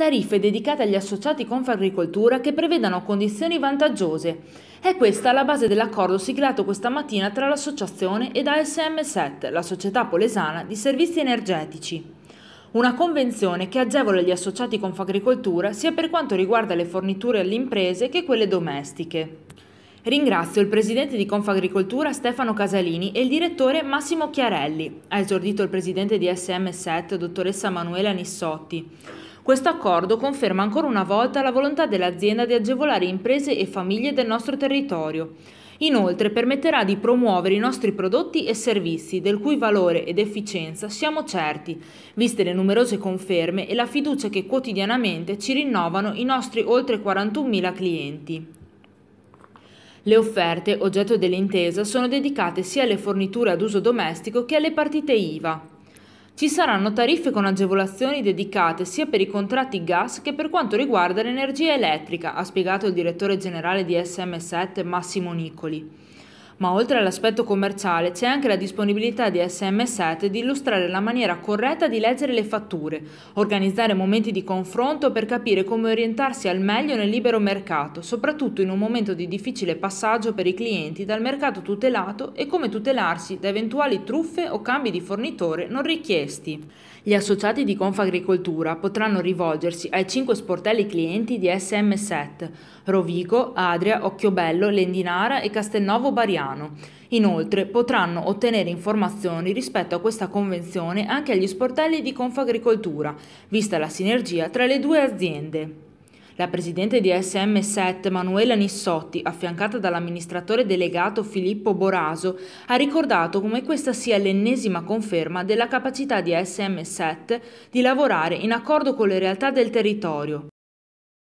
tariffe dedicate agli associati Confagricoltura che prevedano condizioni vantaggiose. È questa la base dell'accordo siglato questa mattina tra l'associazione ed ASM SET, la società polesana di servizi energetici. Una convenzione che agevola gli associati Confagricoltura sia per quanto riguarda le forniture alle imprese che quelle domestiche. Ringrazio il presidente di Confagricoltura Stefano Casalini e il direttore Massimo Chiarelli. Ha esordito il presidente di SM7, dottoressa Manuela Nissotti. Questo accordo conferma ancora una volta la volontà dell'azienda di agevolare imprese e famiglie del nostro territorio. Inoltre permetterà di promuovere i nostri prodotti e servizi, del cui valore ed efficienza siamo certi, viste le numerose conferme e la fiducia che quotidianamente ci rinnovano i nostri oltre 41.000 clienti. Le offerte, oggetto dell'intesa, sono dedicate sia alle forniture ad uso domestico che alle partite IVA. Ci saranno tariffe con agevolazioni dedicate sia per i contratti gas che per quanto riguarda l'energia elettrica, ha spiegato il direttore generale di SM7 Massimo Nicoli. Ma oltre all'aspetto commerciale c'è anche la disponibilità di SM7 di illustrare la maniera corretta di leggere le fatture, organizzare momenti di confronto per capire come orientarsi al meglio nel libero mercato, soprattutto in un momento di difficile passaggio per i clienti dal mercato tutelato e come tutelarsi da eventuali truffe o cambi di fornitore non richiesti. Gli associati di Confagricoltura potranno rivolgersi ai 5 sportelli clienti di SM7, Rovigo, Adria, Occhiobello, Lendinara e Castelnuovo Bariano italiano. Inoltre potranno ottenere informazioni rispetto a questa convenzione anche agli sportelli di Confagricoltura, vista la sinergia tra le due aziende. La presidente di SM 7 Manuela Nissotti, affiancata dall'amministratore delegato Filippo Boraso, ha ricordato come questa sia l'ennesima conferma della capacità di SM 7 di lavorare in accordo con le realtà del territorio,